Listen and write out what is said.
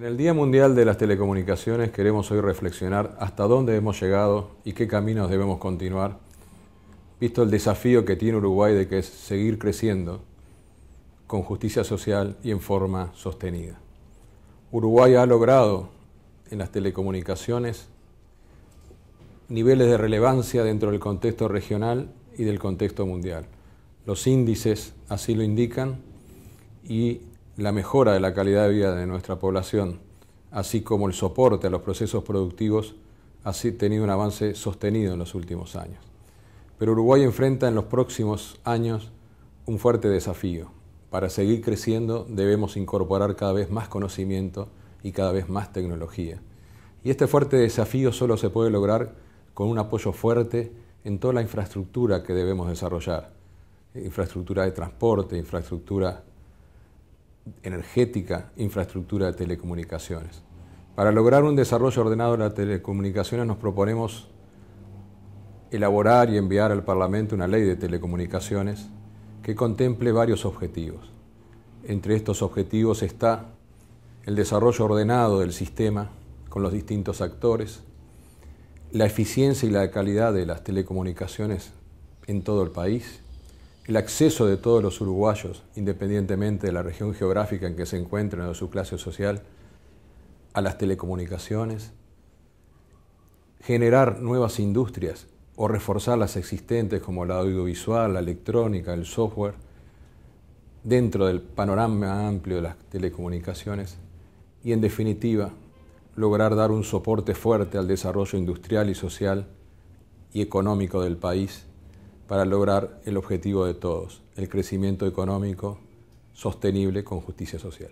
En el Día Mundial de las Telecomunicaciones queremos hoy reflexionar hasta dónde hemos llegado y qué caminos debemos continuar, visto el desafío que tiene Uruguay de que es seguir creciendo con justicia social y en forma sostenida. Uruguay ha logrado en las telecomunicaciones niveles de relevancia dentro del contexto regional y del contexto mundial. Los índices así lo indican y la mejora de la calidad de vida de nuestra población, así como el soporte a los procesos productivos, ha tenido un avance sostenido en los últimos años. Pero Uruguay enfrenta en los próximos años un fuerte desafío. Para seguir creciendo debemos incorporar cada vez más conocimiento y cada vez más tecnología. Y este fuerte desafío solo se puede lograr con un apoyo fuerte en toda la infraestructura que debemos desarrollar. Infraestructura de transporte, infraestructura energética, infraestructura de telecomunicaciones. Para lograr un desarrollo ordenado de las telecomunicaciones nos proponemos elaborar y enviar al Parlamento una ley de telecomunicaciones que contemple varios objetivos. Entre estos objetivos está el desarrollo ordenado del sistema con los distintos actores, la eficiencia y la calidad de las telecomunicaciones en todo el país, el acceso de todos los uruguayos, independientemente de la región geográfica en que se encuentren o de su clase social, a las telecomunicaciones, generar nuevas industrias o reforzar las existentes como la audiovisual, la electrónica, el software, dentro del panorama amplio de las telecomunicaciones y en definitiva lograr dar un soporte fuerte al desarrollo industrial y social y económico del país para lograr el objetivo de todos, el crecimiento económico sostenible con justicia social.